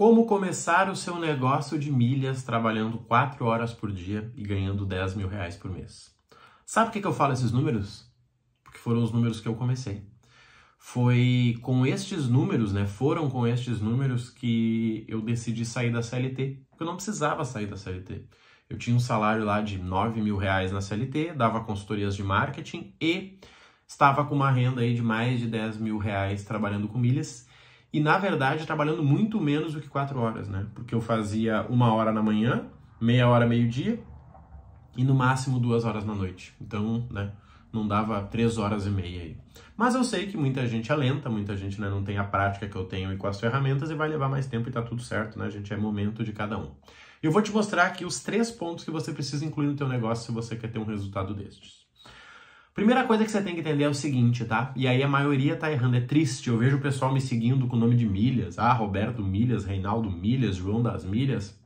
Como começar o seu negócio de milhas trabalhando 4 horas por dia e ganhando 10 mil reais por mês? Sabe por que, eu falo esses números? Porque foram os números que eu comecei. Foi com estes números, né? Foram com estes números que eu decidi sair da CLT. Porque eu não precisava sair da CLT. Eu tinha um salário lá de 9 mil reais na CLT, dava consultorias de marketing e estava com uma renda aí de mais de 10 mil reais trabalhando com milhas e na verdade trabalhando muito menos do que quatro horas, né? Porque eu fazia uma hora na manhã, meia hora meio-dia e no máximo duas horas na noite. Então, né? Não dava três horas e meia aí. Mas eu sei que muita gente alenta, muita gente né, não tem a prática que eu tenho e com as ferramentas e vai levar mais tempo e tá tudo certo, né, gente? É momento de cada um. Eu vou te mostrar aqui os três pontos que você precisa incluir no teu negócio se você quer ter um resultado destes. Primeira coisa que você tem que entender é o seguinte, tá? E aí a maioria tá errando, é triste. Eu vejo o pessoal me seguindo com o nome de Milhas. Ah, Roberto Milhas, Reinaldo Milhas, João das Milhas.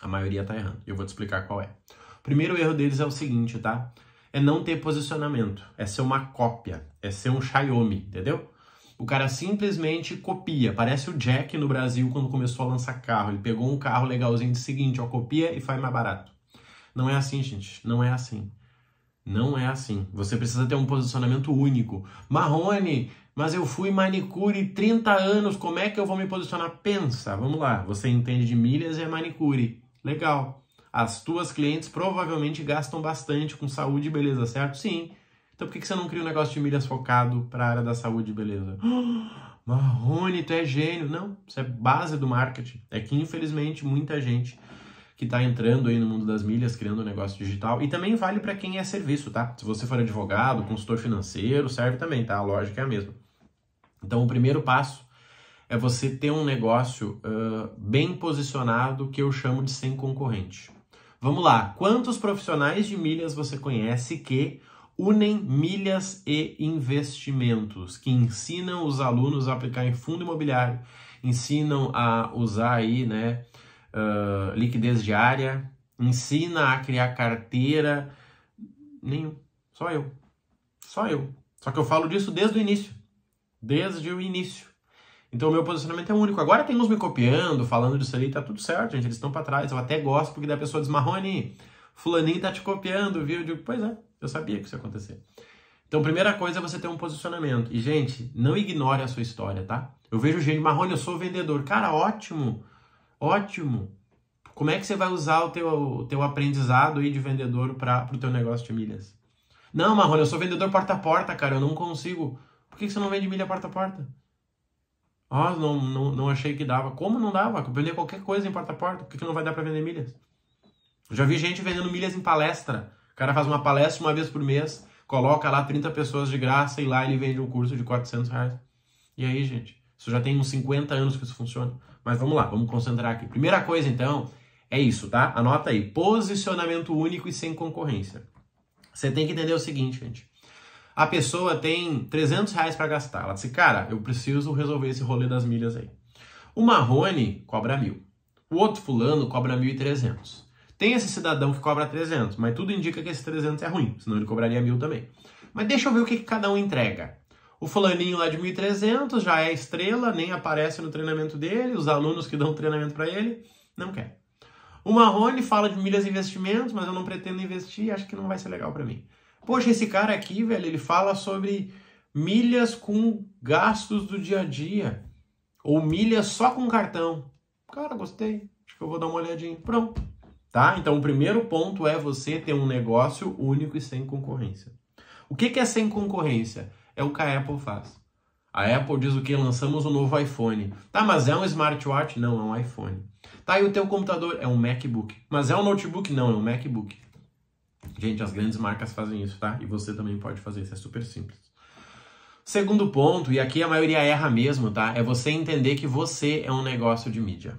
A maioria tá errando. Eu vou te explicar qual é. O primeiro erro deles é o seguinte, tá? É não ter posicionamento, é ser uma cópia, é ser um Xiaomi, entendeu? O cara simplesmente copia. Parece o Jack no Brasil quando começou a lançar carro. Ele pegou um carro legalzinho de seguinte, ó, copia e faz mais barato. Não é assim, gente. Não é assim. Não é assim. Você precisa ter um posicionamento único. Marrone, mas eu fui manicure 30 anos, como é que eu vou me posicionar? Pensa, vamos lá. Você entende de milhas e é manicure. Legal. As tuas clientes provavelmente gastam bastante com saúde e beleza, certo? Sim. Então por que você não cria um negócio de milhas focado para a área da saúde e beleza? Marrone, tu é gênio. Não, isso é base do marketing. É que infelizmente muita gente que está entrando aí no mundo das milhas, criando um negócio digital. E também vale para quem é serviço, tá? Se você for advogado, consultor financeiro, serve também, tá? A lógica é a mesma. Então, o primeiro passo é você ter um negócio uh, bem posicionado que eu chamo de sem concorrente. Vamos lá, quantos profissionais de milhas você conhece que unem milhas e investimentos, que ensinam os alunos a aplicar em fundo imobiliário, ensinam a usar aí, né, liquidez diária, ensina a criar carteira, nenhum, só eu, só eu. Só que eu falo disso desde o início, desde o início. Então o meu posicionamento é único. Agora tem uns me copiando, falando disso aí, tá tudo certo, gente, eles estão para trás. Eu até gosto porque da pessoa diz, Marrone, fulaninho tá te copiando, viu? Eu digo, pois é, eu sabia que isso ia acontecer. Então, primeira coisa é você ter um posicionamento. E, gente, não ignore a sua história, tá? Eu vejo gente, Marrone, eu sou vendedor. Cara, ótimo. Ótimo! Como é que você vai usar o teu, o teu aprendizado aí de vendedor para o teu negócio de milhas? Não, Marrone, eu sou vendedor porta a porta, cara, eu não consigo. Por que você não vende milha porta a porta? Ah, oh, não, não, não achei que dava. Como não dava? Vender qualquer coisa em porta a porta, por que, que não vai dar para vender milhas? Já vi gente vendendo milhas em palestra. O cara faz uma palestra uma vez por mês, coloca lá 30 pessoas de graça e lá ele vende um curso de 400 reais. E aí, gente? Isso já tem uns 50 anos que isso funciona. Mas vamos lá, vamos concentrar aqui. Primeira coisa, então, é isso, tá? Anota aí: posicionamento único e sem concorrência. Você tem que entender o seguinte, gente. A pessoa tem 300 reais para gastar. Ela disse, cara, eu preciso resolver esse rolê das milhas aí. O Marrone cobra mil. O outro fulano cobra 1.300. Tem esse cidadão que cobra 300, mas tudo indica que esse 300 é ruim, senão ele cobraria mil também. Mas deixa eu ver o que, que cada um entrega. O fulaninho lá de 1300 já é estrela, nem aparece no treinamento dele, os alunos que dão treinamento para ele não quer. O Marrone fala de milhas investimentos, mas eu não pretendo investir, acho que não vai ser legal para mim. Poxa, esse cara aqui, velho, ele fala sobre milhas com gastos do dia a dia ou milhas só com cartão. Cara, gostei. Acho que eu vou dar uma olhadinha. Pronto. Tá? Então, o primeiro ponto é você ter um negócio único e sem concorrência. O que, que é sem concorrência? É o que a Apple faz. A Apple diz o que? Lançamos um novo iPhone. Tá, mas é um smartwatch? Não, é um iPhone. Tá, e o teu computador? É um MacBook. Mas é um notebook? Não, é um MacBook. Gente, as grandes marcas fazem isso, tá? E você também pode fazer isso, é super simples. Segundo ponto, e aqui a maioria erra mesmo, tá? É você entender que você é um negócio de mídia,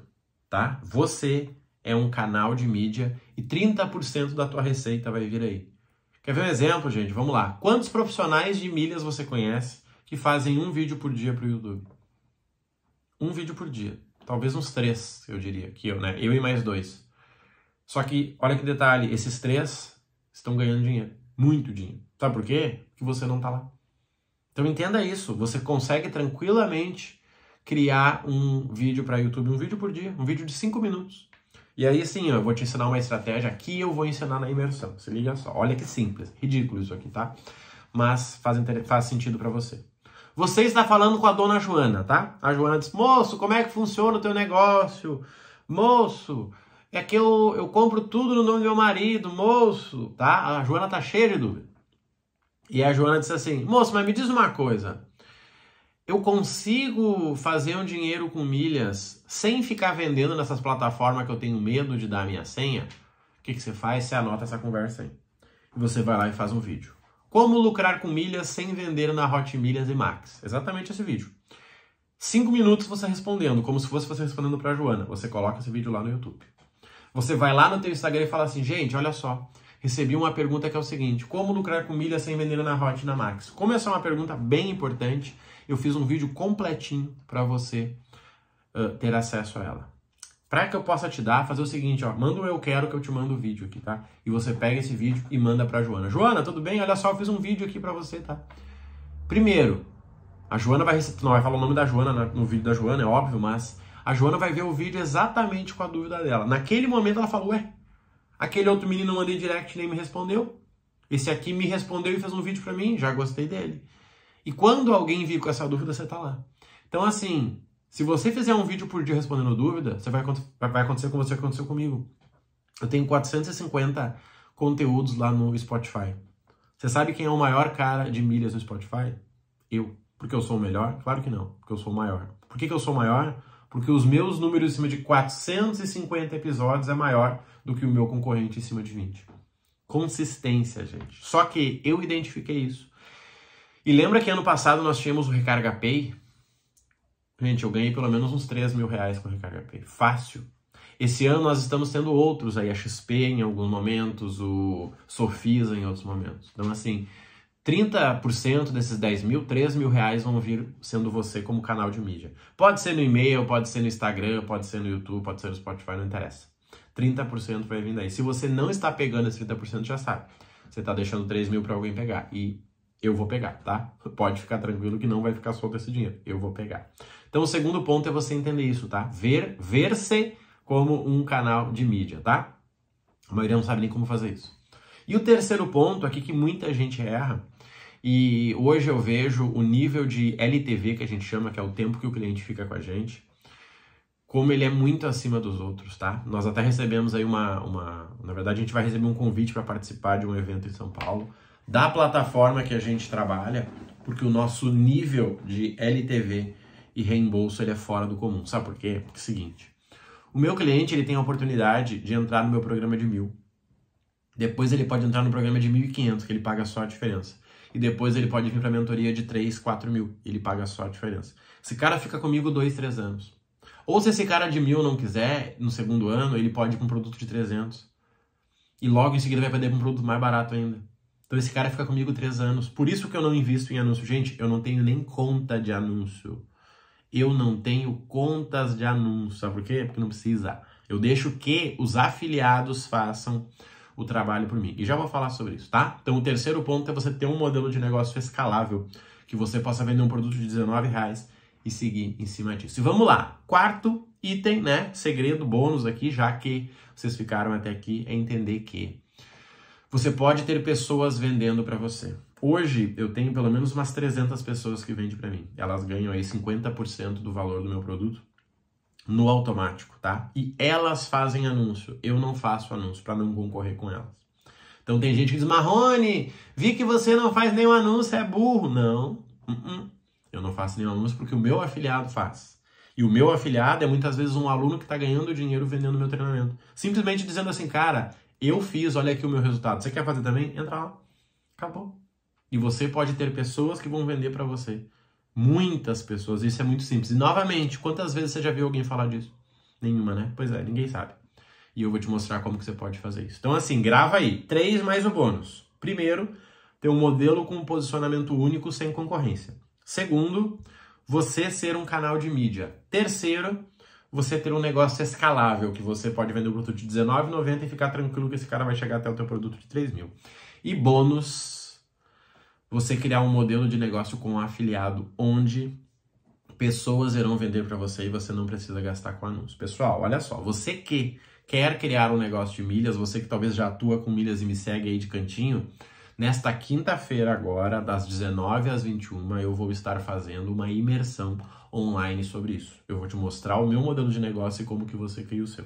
tá? Você é um canal de mídia e 30% da tua receita vai vir aí. Quer ver um exemplo, gente? Vamos lá. Quantos profissionais de milhas você conhece que fazem um vídeo por dia para o YouTube? Um vídeo por dia. Talvez uns três, eu diria, que eu, né? Eu e mais dois. Só que, olha que detalhe, esses três estão ganhando dinheiro. Muito dinheiro. Sabe por quê? Porque você não está lá. Então entenda isso. Você consegue tranquilamente criar um vídeo para YouTube, um vídeo por dia, um vídeo de cinco minutos. E aí sim, eu vou te ensinar uma estratégia aqui eu vou ensinar na imersão. Se liga só. Olha que simples, ridículo isso aqui, tá? Mas faz, faz sentido para você. Você está falando com a dona Joana, tá? A Joana diz: Moço, como é que funciona o teu negócio? Moço, é que eu, eu compro tudo no nome do meu marido, moço, tá? A Joana tá cheia de dúvida. E a Joana disse assim: Moço, mas me diz uma coisa eu consigo fazer um dinheiro com milhas sem ficar vendendo nessas plataformas que eu tenho medo de dar a minha senha? O que, que você faz? Você anota essa conversa aí. E você vai lá e faz um vídeo. Como lucrar com milhas sem vender na Hot Milhas e Max? Exatamente esse vídeo. Cinco minutos você respondendo, como se fosse você respondendo para Joana. Você coloca esse vídeo lá no YouTube. Você vai lá no teu Instagram e fala assim, gente, olha só, recebi uma pergunta que é o seguinte: Como lucrar com milha sem vender na Hot e na Max? Como essa é uma pergunta bem importante, eu fiz um vídeo completinho para você uh, ter acesso a ela. Para que eu possa te dar, fazer o seguinte: ó, manda um eu quero que eu te mando o vídeo aqui, tá? E você pega esse vídeo e manda para Joana. Joana, tudo bem? Olha só, eu fiz um vídeo aqui para você, tá? Primeiro, a Joana vai não vai falar o nome da Joana no vídeo da Joana, é óbvio, mas a Joana vai ver o vídeo exatamente com a dúvida dela. Naquele momento ela falou: "Ué, Aquele outro menino eu mandei direct nem me respondeu. Esse aqui me respondeu e fez um vídeo para mim, já gostei dele. E quando alguém vir com essa dúvida, você tá lá. Então, assim, se você fizer um vídeo por dia respondendo dúvida, você vai, vai acontecer com você o que aconteceu comigo. Eu tenho 450 conteúdos lá no Spotify. Você sabe quem é o maior cara de milhas no Spotify? Eu. Porque eu sou o melhor? Claro que não, porque eu sou o maior. Por que, que eu sou o maior? porque os meus números em cima de 450 episódios é maior do que o meu concorrente em cima de 20. Consistência, gente. Só que eu identifiquei isso. E lembra que ano passado nós tínhamos o Recarga Pay? Gente, eu ganhei pelo menos uns 3 mil reais com o Recarga Pay. Fácil. Esse ano nós estamos tendo outros aí, a XP em alguns momentos, o Sofisa em outros momentos. Então, assim, 30% desses 10 mil, 3 mil reais vão vir sendo você como canal de mídia. Pode ser no e-mail, pode ser no Instagram, pode ser no YouTube, pode ser no Spotify, não interessa. 30% vai vir daí. Se você não está pegando esse 30%, já sabe. Você está deixando 3 mil para alguém pegar. E eu vou pegar, tá? Pode ficar tranquilo que não vai ficar solto esse dinheiro. Eu vou pegar. Então o segundo ponto é você entender isso, tá? Ver, ver-se como um canal de mídia, tá? A maioria não sabe nem como fazer isso. E o terceiro ponto aqui que muita gente erra e hoje eu vejo o nível de LTV que a gente chama, que é o tempo que o cliente fica com a gente, como ele é muito acima dos outros, tá? Nós até recebemos aí uma, uma na verdade a gente vai receber um convite para participar de um evento em São Paulo da plataforma que a gente trabalha, porque o nosso nível de LTV e reembolso ele é fora do comum. Sabe por quê? Porque é o seguinte, o meu cliente ele tem a oportunidade de entrar no meu programa de mil. Depois ele pode entrar no programa de 1.500, que ele paga só a diferença e depois ele pode vir para mentoria de 3, 4 mil. ele paga só a diferença. Esse cara fica comigo 2, 3 anos. Ou se esse cara de mil não quiser, no segundo ano, ele pode ir para um produto de 300. E logo em seguida vai perder para um produto mais barato ainda. Então esse cara fica comigo 3 anos. Por isso que eu não invisto em anúncio. Gente, eu não tenho nem conta de anúncio. Eu não tenho contas de anúncio. Sabe por quê? Porque não precisa. Eu deixo que os afiliados façam o trabalho por mim. E já vou falar sobre isso, tá? Então, o terceiro ponto é você ter um modelo de negócio escalável, que você possa vender um produto de 19 reais e seguir em cima disso. E vamos lá, quarto item, né? Segredo, bônus aqui, já que vocês ficaram até aqui, é entender que você pode ter pessoas vendendo para você. Hoje eu tenho pelo menos umas 300 pessoas que vendem para mim. Elas ganham aí 50% do valor do meu produto no automático, tá? E elas fazem anúncio. Eu não faço anúncio para não concorrer com elas. Então tem gente que diz: Marrone, vi que você não faz nenhum anúncio, é burro. Não, uh -uh. eu não faço nenhum anúncio porque o meu afiliado faz. E o meu afiliado é muitas vezes um aluno que está ganhando dinheiro vendendo meu treinamento. Simplesmente dizendo assim, cara, eu fiz, olha aqui o meu resultado. Você quer fazer também? Entra lá. Acabou. E você pode ter pessoas que vão vender para você. Muitas pessoas, isso é muito simples. E novamente, quantas vezes você já viu alguém falar disso? Nenhuma, né? Pois é, ninguém sabe. E eu vou te mostrar como que você pode fazer isso. Então, assim, grava aí. Três mais o bônus. Primeiro, ter um modelo com um posicionamento único sem concorrência. Segundo, você ser um canal de mídia. Terceiro, você ter um negócio escalável, que você pode vender o produto de R$19,90 e ficar tranquilo que esse cara vai chegar até o teu produto de 3 mil. E bônus você criar um modelo de negócio com um afiliado onde pessoas irão vender para você e você não precisa gastar com anúncio. Pessoal, olha só, você que quer criar um negócio de milhas, você que talvez já atua com milhas e me segue aí de cantinho, nesta quinta-feira agora, das 19 às 21, eu vou estar fazendo uma imersão online sobre isso. Eu vou te mostrar o meu modelo de negócio e como que você cria o seu.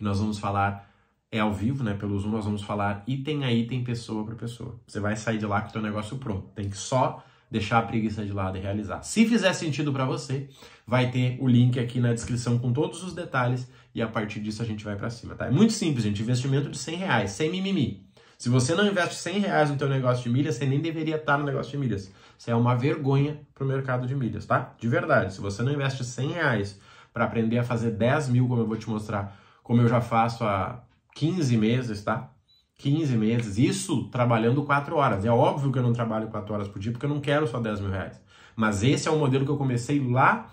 E nós vamos falar é ao vivo, né, pelo Zoom, nós vamos falar item a item, pessoa por pessoa. Você vai sair de lá com o teu negócio pronto. Tem que só deixar a preguiça de lado e realizar. Se fizer sentido para você, vai ter o link aqui na descrição com todos os detalhes e a partir disso a gente vai para cima, tá? É muito simples, gente. Investimento de 100 reais, sem mimimi. Se você não investe 100 reais no teu negócio de milhas, você nem deveria estar no negócio de milhas. Isso é uma vergonha pro mercado de milhas, tá? De verdade. Se você não investe 100 reais para aprender a fazer 10 mil, como eu vou te mostrar, como eu já faço há 15 meses, tá? 15 meses, isso trabalhando 4 horas. É óbvio que eu não trabalho 4 horas por dia, porque eu não quero só 10 mil reais. Mas esse é o modelo que eu comecei lá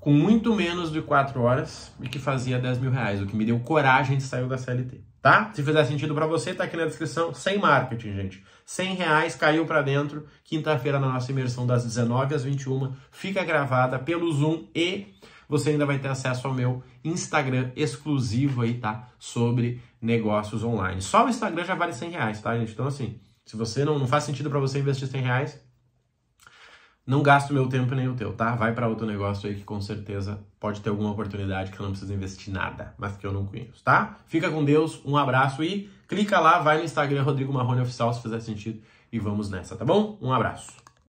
com muito menos de 4 horas e que fazia 10 mil reais, o que me deu coragem de sair da CLT, tá? Se fizer sentido para você, tá aqui na descrição, sem marketing, gente. 100 reais caiu para dentro, quinta-feira na nossa imersão das 19 às 21, fica gravada pelo Zoom e você ainda vai ter acesso ao meu Instagram exclusivo aí, tá? Sobre negócios online. Só o Instagram já vale 100 reais, tá, gente? Então, assim, se você não, não faz sentido para você investir 100 reais, não gasto meu tempo nem o teu, tá? Vai para outro negócio aí que com certeza pode ter alguma oportunidade que eu não preciso investir nada, mas que eu não conheço, tá? Fica com Deus, um abraço e clica lá, vai no Instagram Rodrigo Marrone Oficial se fizer sentido e vamos nessa, tá bom? Um abraço.